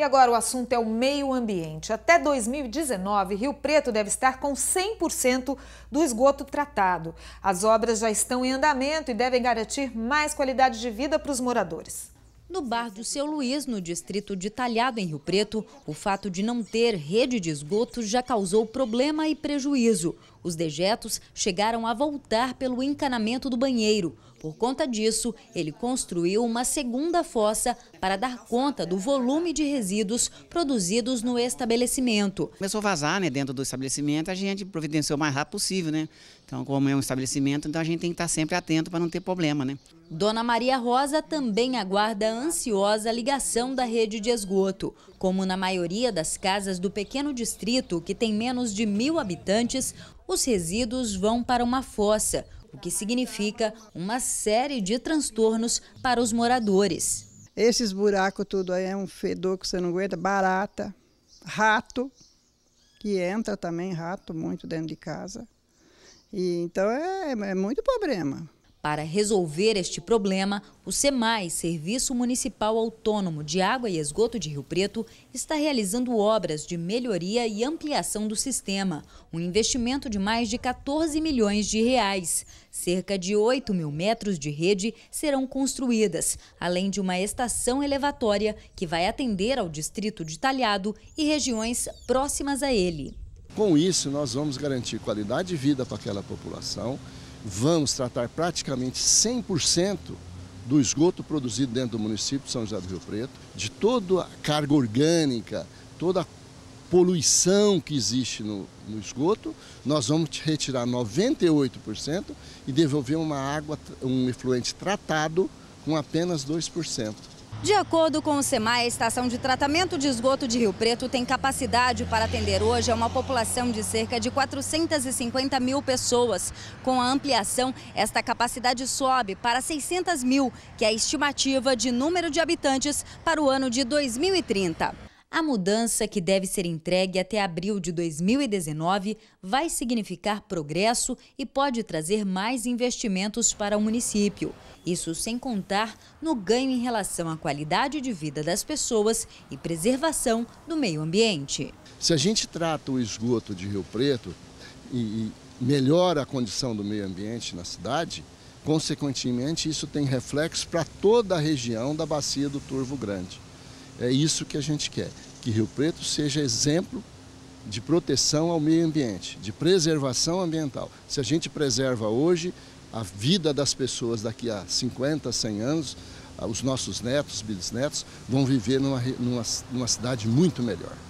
E agora o assunto é o meio ambiente. Até 2019, Rio Preto deve estar com 100% do esgoto tratado. As obras já estão em andamento e devem garantir mais qualidade de vida para os moradores. No bar do Seu Luiz, no distrito de Talhado, em Rio Preto, o fato de não ter rede de esgoto já causou problema e prejuízo. Os dejetos chegaram a voltar pelo encanamento do banheiro. Por conta disso, ele construiu uma segunda fossa para dar conta do volume de resíduos produzidos no estabelecimento. Começou a vazar né, dentro do estabelecimento, a gente providenciou o mais rápido possível, né? Então, como é um estabelecimento, então a gente tem que estar sempre atento para não ter problema, né? Dona Maria Rosa também aguarda a ansiosa a ligação da rede de esgoto. Como na maioria das casas do pequeno distrito, que tem menos de mil habitantes, os resíduos vão para uma fossa, o que significa uma série de transtornos para os moradores. Esses buracos tudo aí é um fedor que você não aguenta, barata, rato, que entra também rato muito dentro de casa. E, então é, é muito problema. Para resolver este problema, o SEMAI, Serviço Municipal Autônomo de Água e Esgoto de Rio Preto, está realizando obras de melhoria e ampliação do sistema, um investimento de mais de 14 milhões de reais. Cerca de 8 mil metros de rede serão construídas, além de uma estação elevatória que vai atender ao distrito de Talhado e regiões próximas a ele. Com isso, nós vamos garantir qualidade de vida para aquela população, vamos tratar praticamente 100% do esgoto produzido dentro do município de São José do Rio Preto, de toda a carga orgânica, toda a poluição que existe no, no esgoto, nós vamos retirar 98% e devolver uma água, um efluente tratado com apenas 2%. De acordo com o SEMAI, a estação de tratamento de esgoto de Rio Preto tem capacidade para atender hoje a uma população de cerca de 450 mil pessoas. Com a ampliação, esta capacidade sobe para 600 mil, que é a estimativa de número de habitantes para o ano de 2030. A mudança, que deve ser entregue até abril de 2019, vai significar progresso e pode trazer mais investimentos para o município. Isso sem contar no ganho em relação à qualidade de vida das pessoas e preservação do meio ambiente. Se a gente trata o esgoto de Rio Preto e melhora a condição do meio ambiente na cidade, consequentemente isso tem reflexo para toda a região da bacia do Turvo Grande. É isso que a gente quer, que Rio Preto seja exemplo de proteção ao meio ambiente, de preservação ambiental. Se a gente preserva hoje a vida das pessoas daqui a 50, 100 anos, ah, os nossos netos, bisnetos, vão viver numa, numa, numa cidade muito melhor.